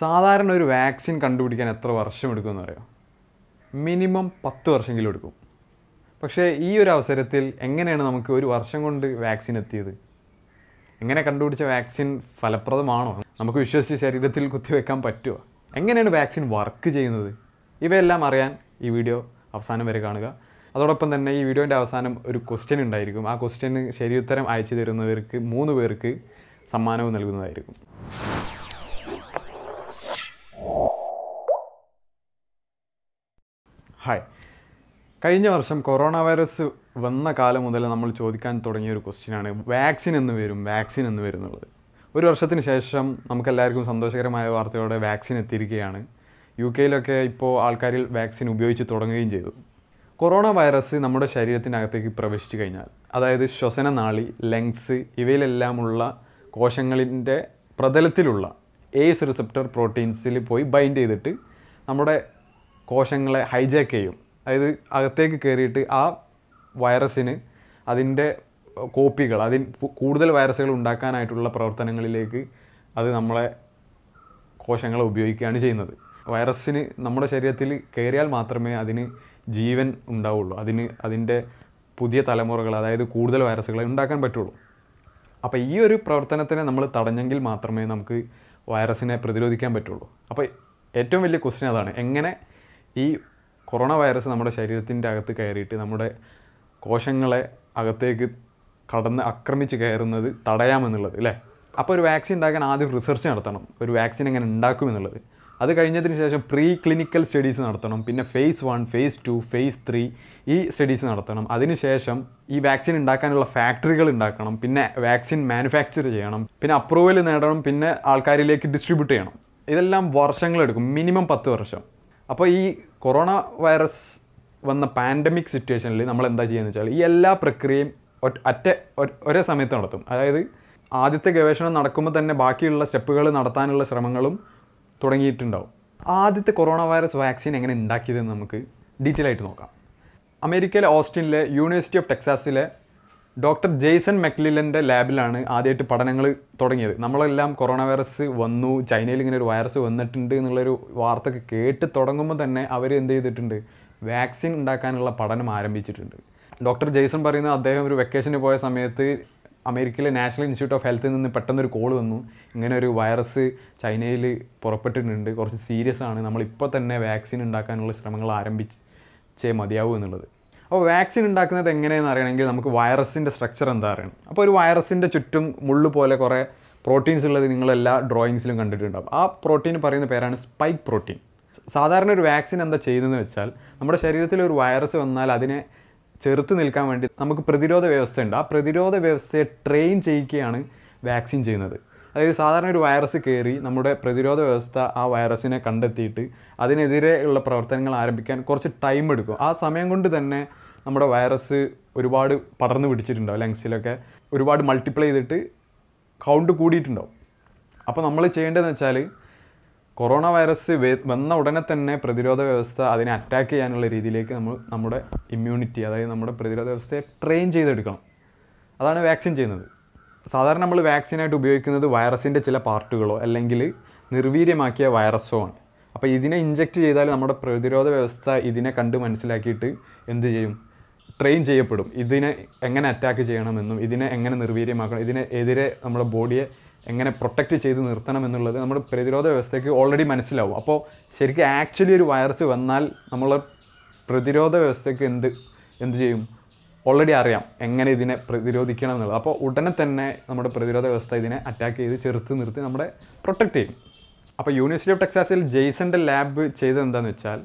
സാധാരണ ഒരു വാക്സിൻ കണ്ടുപിടിക്കാൻ എത്ര വർഷം എടുക്കുമെന്ന് പറയാം മിനിമം പത്ത് വർഷമെങ്കിലും എടുക്കും പക്ഷേ ഈ ഒരു അവസരത്തിൽ എങ്ങനെയാണ് നമുക്ക് ഒരു വർഷം കൊണ്ട് വാക്സിൻ എത്തിയത് എങ്ങനെ കണ്ടുപിടിച്ച വാക്സിൻ ഫലപ്രദമാണോ നമുക്ക് വിശ്വസിച്ച് ശരീരത്തിൽ കുത്തിവെക്കാൻ പറ്റുമോ എങ്ങനെയാണ് വാക്സിൻ വർക്ക് ചെയ്യുന്നത് ഇവയെല്ലാം അറിയാൻ ഈ വീഡിയോ അവസാനം വരെ കാണുക അതോടൊപ്പം തന്നെ ഈ വീഡിയോൻ്റെ അവസാനം ഒരു ക്വസ്റ്റ്യൻ ഉണ്ടായിരിക്കും ആ ക്വസ്റ്റ്യന് ശരിയുത്തരം അയച്ചു തരുന്നവർക്ക് മൂന്ന് പേർക്ക് സമ്മാനവും നൽകുന്നതായിരിക്കും ഹായ് കഴിഞ്ഞ വർഷം കൊറോണ വൈറസ് വന്ന കാലം മുതൽ നമ്മൾ ചോദിക്കാൻ തുടങ്ങിയ ഒരു ക്വസ്റ്റ്യനാണ് വാക്സിൻ എന്ന് വരും വാക്സിൻ എന്ന് വരുന്നുള്ളത് ഒരു വർഷത്തിന് ശേഷം നമുക്കെല്ലാവർക്കും സന്തോഷകരമായ വാർത്തയോടെ വാക്സിൻ എത്തിയിരിക്കുകയാണ് യു കെയിലൊക്കെ ഇപ്പോൾ ആൾക്കാരിൽ വാക്സിൻ ഉപയോഗിച്ച് തുടങ്ങുകയും ചെയ്തു കൊറോണ വൈറസ് നമ്മുടെ ശരീരത്തിനകത്തേക്ക് പ്രവേശിച്ചു കഴിഞ്ഞാൽ അതായത് ശ്വസനനാളി ലങ്സ് ഇവയിലെല്ലാമുള്ള കോശങ്ങളിൻ്റെ പ്രതലത്തിലുള്ള ഏസ് റിസെപ്റ്റർ പ്രോട്ടീൻസിൽ പോയി ബൈൻഡ് ചെയ്തിട്ട് നമ്മുടെ കോശങ്ങളെ ഹൈജാക്ക് ചെയ്യും അതായത് അകത്തേക്ക് കയറിയിട്ട് ആ വൈറസിന് അതിൻ്റെ കോപ്പികൾ അതിൻ കൂടുതൽ വൈറസുകൾ ഉണ്ടാക്കാനായിട്ടുള്ള പ്രവർത്തനങ്ങളിലേക്ക് അത് നമ്മളെ കോശങ്ങളെ ഉപയോഗിക്കുകയാണ് ചെയ്യുന്നത് വൈറസിന് നമ്മുടെ ശരീരത്തിൽ കയറിയാൽ മാത്രമേ അതിന് ജീവൻ ഉണ്ടാവുള്ളൂ അതിന് അതിൻ്റെ പുതിയ തലമുറകൾ അതായത് കൂടുതൽ വൈറസുകളെ ഉണ്ടാക്കാൻ പറ്റുള്ളൂ അപ്പോൾ ഈ ഒരു പ്രവർത്തനത്തിനെ നമ്മൾ തടഞ്ഞെങ്കിൽ മാത്രമേ നമുക്ക് വൈറസിനെ പ്രതിരോധിക്കാൻ പറ്റുള്ളൂ അപ്പോൾ ഏറ്റവും വലിയ ക്വസ്റ്റ്യൻ അതാണ് എങ്ങനെ ഈ കൊറോണ വൈറസ് നമ്മുടെ ശരീരത്തിൻ്റെ അകത്ത് കയറിയിട്ട് നമ്മുടെ കോശങ്ങളെ അകത്തേക്ക് കടന്ന് ആക്രമിച്ച് കയറുന്നത് തടയാമെന്നുള്ളത് അല്ലേ അപ്പോൾ ഒരു വാക്സിൻ ഉണ്ടാക്കാൻ ആദ്യം റിസർച്ച് നടത്തണം ഒരു വാക്സിൻ എങ്ങനെ ഉണ്ടാക്കും എന്നുള്ളത് അത് കഴിഞ്ഞതിന് ശേഷം പ്രീ ക്ലിനിക്കൽ സ്റ്റഡീസ് നടത്തണം പിന്നെ phase one phase two phase three ഈ സ്റ്റഡീസ് നടത്തണം അതിനുശേഷം ഈ വാക്സിൻ ഉണ്ടാക്കാനുള്ള ഫാക്ടറികൾ ഉണ്ടാക്കണം പിന്നെ വാക്സിൻ മാനുഫാക്ചർ ചെയ്യണം പിന്നെ അപ്രൂവൽ നേടണം പിന്നെ ആൾക്കാരിലേക്ക് ഡിസ്ട്രിബ്യൂട്ട് ചെയ്യണം ഇതെല്ലാം വർഷങ്ങളെടുക്കും മിനിമം പത്ത് വർഷം അപ്പോൾ ഈ കൊറോണ വൈറസ് വന്ന പാൻഡമിക് സിറ്റുവേഷനിൽ നമ്മൾ എന്താ ചെയ്യുന്നത് വെച്ചാൽ ഈ എല്ലാ പ്രക്രിയയും അറ്റ ഒരേ സമയത്ത് നടത്തും അതായത് ആദ്യത്തെ ഗവേഷണം നടക്കുമ്പോൾ തന്നെ ബാക്കിയുള്ള സ്റ്റെപ്പുകൾ നടത്താനുള്ള ശ്രമങ്ങളും തുടങ്ങിയിട്ടുണ്ടാവും ആദ്യത്തെ കൊറോണ വൈറസ് വാക്സിൻ എങ്ങനെ ഉണ്ടാക്കിയതെന്ന് നമുക്ക് ഡീറ്റെയിൽ ആയിട്ട് നോക്കാം അമേരിക്കയിലെ ഓസ്റ്റിനിലെ യൂണിവേഴ്സിറ്റി ഓഫ് ടെക്സാസിലെ ഡോക്ടർ ജെയ്സൺ മെക്ലിലൻ്റെ ലാബിലാണ് ആദ്യമായിട്ട് പഠനങ്ങൾ തുടങ്ങിയത് നമ്മളെല്ലാം കൊറോണ വൈറസ് വന്നു ചൈനയിൽ ഇങ്ങനെ ഒരു വൈറസ് വന്നിട്ടുണ്ട് എന്നുള്ളൊരു വാർത്ത കേട്ട് തുടങ്ങുമ്പോൾ തന്നെ അവർ എന്ത് ചെയ്തിട്ടുണ്ട് വാക്സിൻ ഉണ്ടാക്കാനുള്ള പഠനം ആരംഭിച്ചിട്ടുണ്ട് ഡോക്ടർ ജെയ്സൺ പറയുന്നത് അദ്ദേഹം ഒരു വെക്കേഷന് പോയ സമയത്ത് അമേരിക്കയിലെ നാഷണൽ ഇൻസ്റ്റിറ്റ്യൂട്ട് ഓഫ് ഹെൽത്തിൽ നിന്ന് പെട്ടെന്നൊരു കോൾ വന്നു ഇങ്ങനെ ഒരു വൈറസ് ചൈനയിൽ പുറപ്പെട്ടിട്ടുണ്ട് കുറച്ച് സീരിയസ് ആണ് നമ്മളിപ്പോൾ തന്നെ വാക്സിൻ ഉണ്ടാക്കാനുള്ള ശ്രമങ്ങൾ ആരംഭിച്ചേ മതിയാവൂ എന്നുള്ളത് അപ്പോൾ വാക്സിൻ ഉണ്ടാക്കുന്നത് എങ്ങനെയെന്ന് അറിയണമെങ്കിൽ നമുക്ക് വൈറസിൻ്റെ സ്ട്രക്ചർ എന്താ അറിയണം അപ്പോൾ ഒരു വൈറസിൻ്റെ ചുറ്റും മുള്ളു പോലെ കുറേ പ്രോട്ടീൻസ് ഉള്ളത് നിങ്ങളെല്ലാ ഡ്രോയിങ്സിലും കണ്ടിട്ടുണ്ടാകും ആ പ്രോട്ടീൻ പറയുന്ന പേരാണ് സ്പൈക്ക് പ്രോട്ടീൻ സാധാരണ ഒരു വാക്സിൻ എന്താ ചെയ്യുന്നതെന്ന് വെച്ചാൽ നമ്മുടെ ശരീരത്തിൽ ഒരു വൈറസ് വന്നാൽ അതിനെ ചെറുത്ത് നിൽക്കാൻ വേണ്ടി നമുക്ക് പ്രതിരോധ വ്യവസ്ഥയുണ്ട് ആ പ്രതിരോധ വ്യവസ്ഥയെ ട്രെയിൻ ചെയ്യിക്കുകയാണ് വാക്സിൻ ചെയ്യുന്നത് അതായത് സാധാരണ ഒരു വൈറസ് കയറി നമ്മുടെ പ്രതിരോധ വ്യവസ്ഥ ആ വൈറസിനെ കണ്ടെത്തിയിട്ട് അതിനെതിരെ ഉള്ള പ്രവർത്തനങ്ങൾ ആരംഭിക്കാൻ കുറച്ച് ടൈം എടുക്കും ആ സമയം കൊണ്ട് തന്നെ നമ്മുടെ വൈറസ് ഒരുപാട് പടർന്നു പിടിച്ചിട്ടുണ്ടാവും ലങ്സിലൊക്കെ ഒരുപാട് മൾട്ടിപ്ലൈ ചെയ്തിട്ട് കൗണ്ട് കൂടിയിട്ടുണ്ടാവും അപ്പോൾ നമ്മൾ ചെയ്യേണ്ടതെന്ന് വെച്ചാൽ കൊറോണ വൈറസ് വന്ന ഉടനെ തന്നെ പ്രതിരോധ വ്യവസ്ഥ അതിനെ അറ്റാക്ക് ചെയ്യാനുള്ള രീതിയിലേക്ക് നമ്മൾ നമ്മുടെ ഇമ്മ്യൂണിറ്റി അതായത് നമ്മുടെ പ്രതിരോധ വ്യവസ്ഥയെ ട്രെയിൻ ചെയ്തെടുക്കണം അതാണ് വാക്സിൻ ചെയ്യുന്നത് സാധാരണ നമ്മൾ വാക്സിനായിട്ട് ഉപയോഗിക്കുന്നത് വൈറസിൻ്റെ ചില പാർട്ടുകളോ അല്ലെങ്കിൽ നിർവീര്യമാക്കിയ വൈറസോ ആണ് അപ്പോൾ ഇതിനെ ഇഞ്ചെക്റ്റ് ചെയ്താൽ നമ്മുടെ പ്രതിരോധ വ്യവസ്ഥ ഇതിനെ കണ്ട് മനസ്സിലാക്കിയിട്ട് എന്ത് ചെയ്യും ട്രെയിൻ ചെയ്യപ്പെടും ഇതിനെ എങ്ങനെ അറ്റാക്ക് ചെയ്യണമെന്നും ഇതിനെ എങ്ങനെ നിർവീര്യമാക്കണം ഇതിനെ എതിരെ നമ്മുടെ ബോഡിയെ എങ്ങനെ പ്രൊട്ടക്റ്റ് ചെയ്ത് നിർത്തണം എന്നുള്ളത് നമ്മുടെ പ്രതിരോധ വ്യവസ്ഥയ്ക്ക് ഓൾറെഡി മനസ്സിലാവും അപ്പോൾ ശരിക്കും ആക്ച്വലി ഒരു വൈറസ് വന്നാൽ നമ്മളെ പ്രതിരോധ വ്യവസ്ഥയ്ക്ക് എന്ത് എന്ത് ചെയ്യും ഓൾറെഡി അറിയാം എങ്ങനെ ഇതിനെ പ്രതിരോധിക്കണം എന്നുള്ളത് അപ്പോൾ ഉടനെ തന്നെ നമ്മുടെ പ്രതിരോധ വ്യവസ്ഥ ഇതിനെ അറ്റാക്ക് ചെയ്ത് ചെറുത്ത് നിർത്തി നമ്മുടെ പ്രൊട്ടക്റ്റ് ചെയ്യും അപ്പോൾ യൂണിവേഴ്സിറ്റി ഓഫ് ടെക്സാസിൽ ജെയ്സൻ്റെ ലാബ് ചെയ്തത് എന്താണെന്ന് വെച്ചാൽ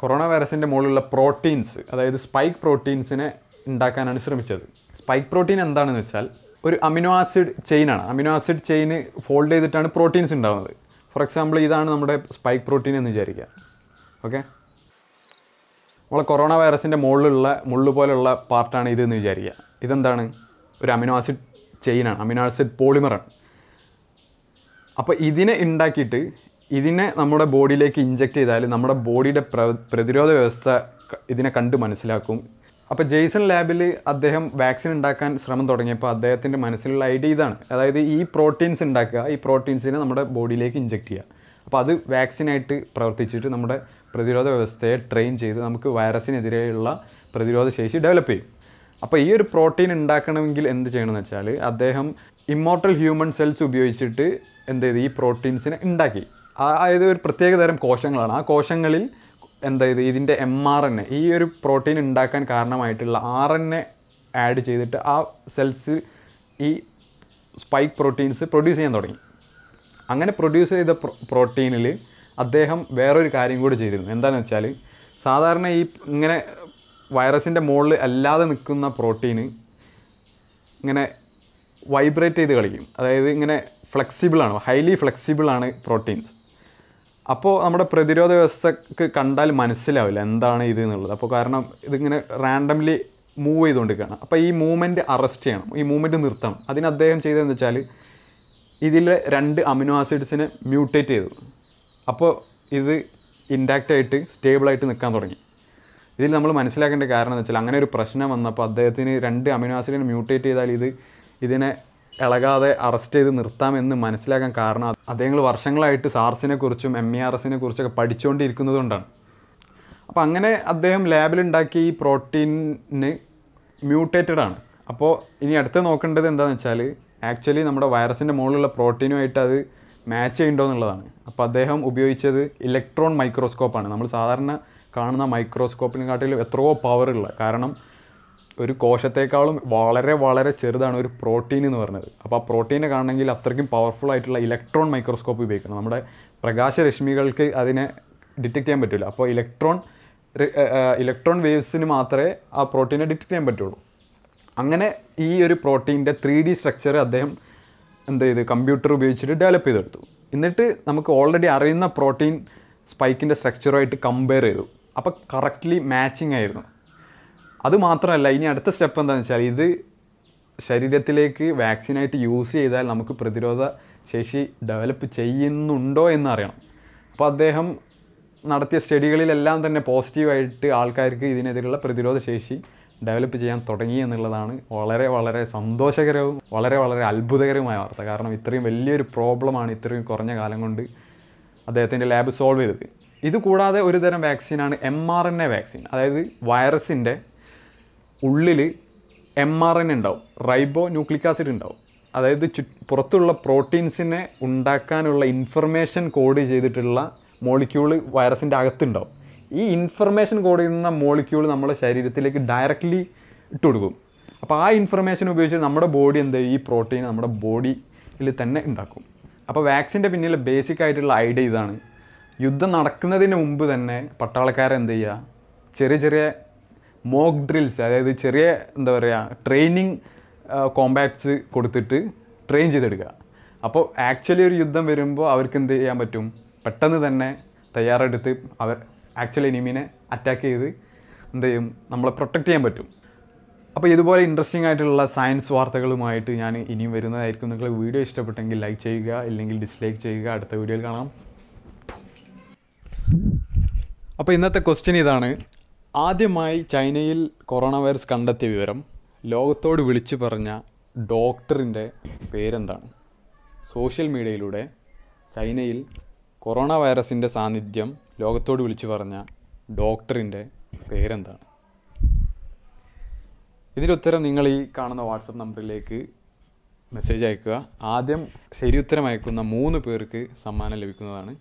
കൊറോണ വൈറസിൻ്റെ മുകളിലുള്ള പ്രോട്ടീൻസ് അതായത് സ്പൈക്ക് പ്രോട്ടീൻസിനെ ഉണ്ടാക്കാനാണ് ശ്രമിച്ചത് സ്പൈക്ക് പ്രോട്ടീൻ എന്താണെന്ന് വെച്ചാൽ ഒരു അമിനോ ആസിഡ് ചെയിനാണ് അമിനോ ആസിഡ് ചെയിൻ ഫോൾഡ് ചെയ്തിട്ടാണ് പ്രോട്ടീൻസ് ഉണ്ടാകുന്നത് ഫോർ എക്സാമ്പിൾ ഇതാണ് നമ്മുടെ സ്പൈക്ക് പ്രോട്ടീൻ എന്ന് വിചാരിക്കുക ഓക്കെ നമ്മളെ കൊറോണ വൈറസിൻ്റെ മുകളിലുള്ള മുള്ളു പോലെയുള്ള പാർട്ടാണ് ഇതെന്ന് വിചാരിക്കുക ഇതെന്താണ് ഒരു അമിനോ ആസിഡ് ചെയിനാണ് അമിനോ ആസിഡ് പോളിമറാണ് അപ്പോൾ ഇതിനെ ഉണ്ടാക്കിയിട്ട് ഇതിനെ നമ്മുടെ ബോഡിയിലേക്ക് ഇഞ്ചെക്ട് ചെയ്താൽ നമ്മുടെ ബോഡിയുടെ പ്രതിരോധ വ്യവസ്ഥ ഇതിനെ കണ്ട് മനസ്സിലാക്കും അപ്പോൾ ജെയ്സൺ ലാബിൽ അദ്ദേഹം വാക്സിൻ ഉണ്ടാക്കാൻ ശ്രമം തുടങ്ങിയപ്പോൾ അദ്ദേഹത്തിൻ്റെ മനസ്സിലുള്ള ഐഡിയ ഇതാണ് അതായത് ഈ പ്രോട്ടീൻസ് ഉണ്ടാക്കുക ഈ പ്രോട്ടീൻസിനെ നമ്മുടെ ബോഡിയിലേക്ക് ഇഞ്ചെക്ട് ചെയ്യുക അപ്പോൾ അത് വാക്സിനായിട്ട് പ്രവർത്തിച്ചിട്ട് നമ്മുടെ പ്രതിരോധ വ്യവസ്ഥയെ ട്രെയിൻ ചെയ്ത് നമുക്ക് വൈറസിനെതിരെയുള്ള പ്രതിരോധ ശേഷി ഡെവലപ്പ് ചെയ്യും അപ്പോൾ ഈ ഒരു പ്രോട്ടീൻ ഉണ്ടാക്കണമെങ്കിൽ എന്ത് ചെയ്യണമെന്ന് വെച്ചാൽ അദ്ദേഹം ഇമ്മോർട്ടൽ ഹ്യൂമൻ സെൽസ് ഉപയോഗിച്ചിട്ട് എന്ത് ചെയ്ത് ഈ പ്രോട്ടീൻസിനെ ഉണ്ടാക്കി അതായത് ഒരു പ്രത്യേക തരം കോശങ്ങളാണ് ആ കോശങ്ങളിൽ എന്താ ഇത് ഇതിൻ്റെ എം ആർ എൻ എ ഈ ഒരു പ്രോട്ടീൻ ഉണ്ടാക്കാൻ കാരണമായിട്ടുള്ള ആർ എൻ എ ആഡ് ചെയ്തിട്ട് ആ സെൽസ് ഈ സ്പൈക്ക് പ്രോട്ടീൻസ് പ്രൊഡ്യൂസ് ചെയ്യാൻ തുടങ്ങി അങ്ങനെ പ്രൊഡ്യൂസ് ചെയ്ത പ്രോട്ടീനിൽ അദ്ദേഹം വേറൊരു കാര്യം കൂടി ചെയ്തിരുന്നു എന്താണെന്ന് വെച്ചാൽ സാധാരണ ഈ ഇങ്ങനെ വൈറസിൻ്റെ മുകളിൽ അല്ലാതെ നിൽക്കുന്ന പ്രോട്ടീന് ഇങ്ങനെ വൈബ്രേറ്റ് ചെയ്ത് കളിക്കും അതായത് ഇങ്ങനെ ഫ്ലെക്സിബിളാണ് ഹൈലി ഫ്ലെക്സിബിളാണ് പ്രോട്ടീൻസ് അപ്പോൾ നമ്മുടെ പ്രതിരോധ വ്യവസ്ഥക്ക് കണ്ടാൽ മനസ്സിലാവില്ല എന്താണ് ഇത് എന്നുള്ളത് അപ്പോൾ കാരണം ഇതിങ്ങനെ റാൻഡംലി മൂവ് ചെയ്തുകൊണ്ടിരിക്കുകയാണ് അപ്പോൾ ഈ മൂവ്മെൻറ്റ് അറസ്റ്റ് ചെയ്യണം ഈ മൂവ്മെൻറ്റ് നിർത്തണം അതിന് അദ്ദേഹം ചെയ്തതെന്ന് വെച്ചാൽ ഇതിലെ രണ്ട് അമിനോ ആസിഡ്സിനെ മ്യൂട്ടേറ്റ് ചെയ്തു അപ്പോൾ ഇത് ഇൻഡാക്റ്റായിട്ട് സ്റ്റേബിളായിട്ട് നിൽക്കാൻ തുടങ്ങി ഇതിൽ നമ്മൾ മനസ്സിലാക്കേണ്ട കാരണം എന്ന് വെച്ചാൽ അങ്ങനെ ഒരു പ്രശ്നം വന്നപ്പോൾ അദ്ദേഹത്തിന് രണ്ട് അമിനോ ആസിഡിനെ മ്യൂട്ടേറ്റ് ചെയ്താൽ ഇത് ഇതിനെ ഇളകാതെ അറസ്റ്റ് ചെയ്ത് നിർത്താമെന്ന് മനസ്സിലാക്കാൻ കാരണം അദ്ദേഹങ്ങൾ വർഷങ്ങളായിട്ട് സാർസിനെ കുറിച്ചും എം ഇ ആർ എസിനെ കുറിച്ചൊക്കെ പഠിച്ചുകൊണ്ടിരിക്കുന്നതുകൊണ്ടാണ് അപ്പോൾ അങ്ങനെ അദ്ദേഹം ലാബിലുണ്ടാക്കിയ ഈ പ്രോട്ടീനിന് മ്യൂട്ടേറ്റഡ് ആണ് അപ്പോൾ ഇനി അടുത്ത് നോക്കേണ്ടത് എന്താണെന്ന് വെച്ചാൽ ആക്ച്വലി നമ്മുടെ വൈറസിൻ്റെ മുകളിലുള്ള പ്രോട്ടീനുമായിട്ട് അത് മാച്ച് ചെയ്യുന്നുണ്ടോ എന്നുള്ളതാണ് അപ്പോൾ അദ്ദേഹം ഉപയോഗിച്ചത് ഇലക്ട്രോൺ മൈക്രോസ്കോപ്പാണ് നമ്മൾ സാധാരണ കാണുന്ന മൈക്രോസ്കോപ്പിനെക്കാട്ടിലും എത്രയോ പവറുള്ള കാരണം ഒരു കോശത്തേക്കാളും വളരെ വളരെ ചെറുതാണ് ഒരു പ്രോട്ടീൻ എന്ന് പറയുന്നത് അപ്പോൾ ആ പ്രോട്ടീനെ കാണണമെങ്കിൽ അത്രയ്ക്കും പവർഫുൾ ആയിട്ടുള്ള ഇലക്ട്രോൺ മൈക്രോസ്കോപ്പ് ഉപയോഗിക്കണം നമ്മുടെ പ്രകാശരശ്മികൾക്ക് അതിനെ ഡിറ്റക്ട് ചെയ്യാൻ പറ്റില്ല അപ്പോൾ ഇലക്ട്രോൺ ഇലക്ട്രോൺ വേവ്സിന് മാത്രമേ ആ പ്രോട്ടീനെ ഡിറ്റക്ട് ചെയ്യാൻ പറ്റുള്ളൂ അങ്ങനെ ഈ ഒരു പ്രോട്ടീൻ്റെ ത്രീ ഡി സ്ട്രക്ചർ അദ്ദേഹം എന്ത് ചെയ്ത് കമ്പ്യൂട്ടർ ഉപയോഗിച്ചിട്ട് ഡെവലപ്പ് ചെയ്തെടുത്തു എന്നിട്ട് നമുക്ക് ഓൾറെഡി അറിയുന്ന പ്രോട്ടീൻ സ്പൈക്കിൻ്റെ സ്ട്രക്ചറുമായിട്ട് കമ്പയർ ചെയ്തു അപ്പോൾ കറക്റ്റ്ലി മാച്ചിങ് ആയിരുന്നു അത് മാത്രമല്ല ഇനി അടുത്ത സ്റ്റെപ്പ് എന്താണെന്ന് വെച്ചാൽ ഇത് ശരീരത്തിലേക്ക് വാക്സിനായിട്ട് യൂസ് ചെയ്താൽ നമുക്ക് പ്രതിരോധ ശേഷി ഡെവലപ്പ് ചെയ്യുന്നുണ്ടോ എന്നറിയണം അപ്പോൾ അദ്ദേഹം നടത്തിയ സ്റ്റഡികളിലെല്ലാം തന്നെ പോസിറ്റീവായിട്ട് ആൾക്കാർക്ക് ഇതിനെതിരെയുള്ള പ്രതിരോധ ശേഷി ഡെവലപ്പ് ചെയ്യാൻ തുടങ്ങി എന്നുള്ളതാണ് വളരെ വളരെ സന്തോഷകരവും വളരെ വളരെ അത്ഭുതകരവുമായ വാർത്ത കാരണം ഇത്രയും വലിയൊരു പ്രോബ്ലമാണ് ഇത്രയും കുറഞ്ഞ കാലം കൊണ്ട് അദ്ദേഹത്തിൻ്റെ ലാബ് സോൾവ് ചെയ്തത് ഇതുകൂടാതെ ഒരുതരം വാക്സിനാണ് M R N A vaccine അതായത് വൈറസിൻ്റെ ഉള്ളിൽ എം ആർ എൻ ഉണ്ടാവും റൈബോ ന്യൂക്ലിക് ആസിഡ് ഉണ്ടാവും അതായത് ചു പുറത്തുള്ള പ്രോട്ടീൻസിനെ ഉണ്ടാക്കാനുള്ള ഇൻഫർമേഷൻ കോഡ് ചെയ്തിട്ടുള്ള മോളിക്യൂൾ വൈറസിൻ്റെ അകത്തുണ്ടാവും ഈ ഇൻഫർമേഷൻ കോഡ് ചെയ്യുന്ന മോളിക്യൂൾ നമ്മുടെ ശരീരത്തിലേക്ക് ഡയറക്റ്റ്ലി ഇട്ട് കൊടുക്കും അപ്പോൾ ആ ഇൻഫർമേഷൻ ഉപയോഗിച്ച് നമ്മുടെ ബോഡി എന്ത് ഈ പ്രോട്ടീൻ നമ്മുടെ ബോഡിയിൽ തന്നെ ഉണ്ടാക്കും അപ്പോൾ വാക്സിൻ്റെ പിന്നിലെ ബേസിക് ആയിട്ടുള്ള ഐഡിയ ഇതാണ് യുദ്ധം നടക്കുന്നതിന് മുമ്പ് തന്നെ പട്ടാളക്കാരെന്ത് ചെയ്യുക ചെറിയ ചെറിയ മോക്ക് ഡ്രിൽസ് അതായത് ചെറിയ എന്താ പറയുക ട്രെയിനിങ് കോമ്പാക്ട്സ് കൊടുത്തിട്ട് ട്രെയിൻ ചെയ്തെടുക്കുക അപ്പോൾ ആക്ച്വലി ഒരു യുദ്ധം വരുമ്പോൾ അവർക്ക് എന്ത് ചെയ്യാൻ പറ്റും പെട്ടെന്ന് തന്നെ തയ്യാറെടുത്ത് അവർ ആക്ച്വലി എനിമീനെ അറ്റാക്ക് ചെയ്ത് എന്ത് ചെയ്യും നമ്മളെ പ്രൊട്ടക്റ്റ് ചെയ്യാൻ പറ്റും അപ്പോൾ ഇതുപോലെ ഇൻട്രസ്റ്റിംഗ് ആയിട്ടുള്ള സയൻസ് വാർത്തകളുമായിട്ട് ഞാൻ ഇനിയും വരുന്നതായിരിക്കും നിങ്ങൾ വീഡിയോ ഇഷ്ടപ്പെട്ടെങ്കിൽ ലൈക്ക് ചെയ്യുക ഇല്ലെങ്കിൽ ഡിസ്ലൈക്ക് ചെയ്യുക അടുത്ത വീഡിയോയിൽ കാണാം അപ്പോൾ ഇന്നത്തെ ക്വസ്റ്റ്യൻ ഇതാണ് ആദ്യമായി ചൈനയിൽ കൊറോണ വൈറസ് കണ്ടെത്തിയ വിവരം ലോകത്തോട് വിളിച്ചു പറഞ്ഞ ഡോക്ടറിൻ്റെ പേരെന്താണ് സോഷ്യൽ മീഡിയയിലൂടെ ചൈനയിൽ കൊറോണ വൈറസിൻ്റെ സാന്നിധ്യം ലോകത്തോട് വിളിച്ചു പറഞ്ഞ ഡോക്ടറിൻ്റെ പേരെന്താണ് ഇതിൻ്റെ ഉത്തരം നിങ്ങൾ ഈ കാണുന്ന വാട്സപ്പ് നമ്പറിലേക്ക് മെസ്സേജ് അയക്കുക ആദ്യം ശരി ഉത്തരം അയക്കുന്ന മൂന്ന് പേർക്ക് സമ്മാനം ലഭിക്കുന്നതാണ്